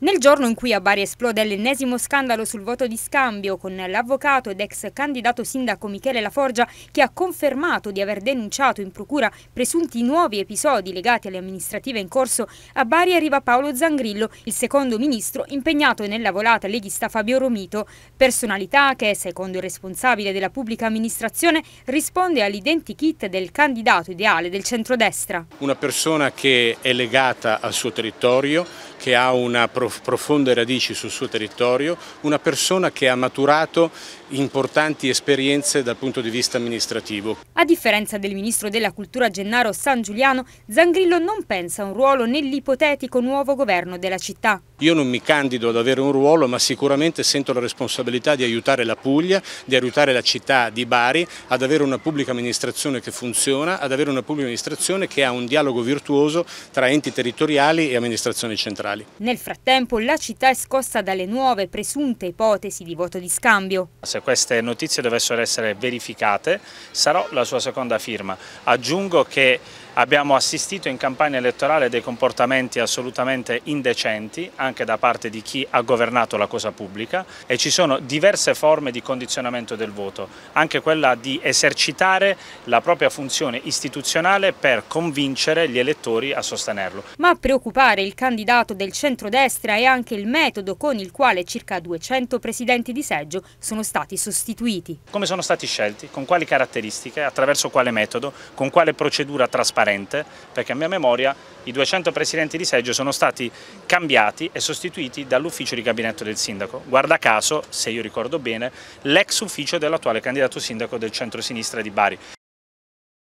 Nel giorno in cui a Bari esplode l'ennesimo scandalo sul voto di scambio con l'avvocato ed ex candidato sindaco Michele Laforgia che ha confermato di aver denunciato in procura presunti nuovi episodi legati alle amministrative in corso, a Bari arriva Paolo Zangrillo, il secondo ministro impegnato nella volata leghista Fabio Romito, personalità che, secondo il responsabile della pubblica amministrazione, risponde all'identikit del candidato ideale del centrodestra. Una persona che è legata al suo territorio, che ha una prof profonde radici sul suo territorio, una persona che ha maturato importanti esperienze dal punto di vista amministrativo. A differenza del ministro della cultura Gennaro San Giuliano, Zangrillo non pensa a un ruolo nell'ipotetico nuovo governo della città. Io non mi candido ad avere un ruolo, ma sicuramente sento la responsabilità di aiutare la Puglia, di aiutare la città di Bari ad avere una pubblica amministrazione che funziona, ad avere una pubblica amministrazione che ha un dialogo virtuoso tra enti territoriali e amministrazioni centrali. Nel frattempo la città è scossa dalle nuove presunte ipotesi di voto di scambio. Se queste notizie dovessero essere verificate sarò la sua seconda firma. Aggiungo che Abbiamo assistito in campagna elettorale dei comportamenti assolutamente indecenti anche da parte di chi ha governato la cosa pubblica e ci sono diverse forme di condizionamento del voto, anche quella di esercitare la propria funzione istituzionale per convincere gli elettori a sostenerlo. Ma a preoccupare il candidato del centrodestra è anche il metodo con il quale circa 200 presidenti di seggio sono stati sostituiti. Come sono stati scelti? Con quali caratteristiche? Attraverso quale metodo? Con quale procedura trasparente? trasparente perché a mia memoria i 200 presidenti di seggio sono stati cambiati e sostituiti dall'ufficio di gabinetto del sindaco. Guarda caso, se io ricordo bene, l'ex ufficio dell'attuale candidato sindaco del centro-sinistra di Bari.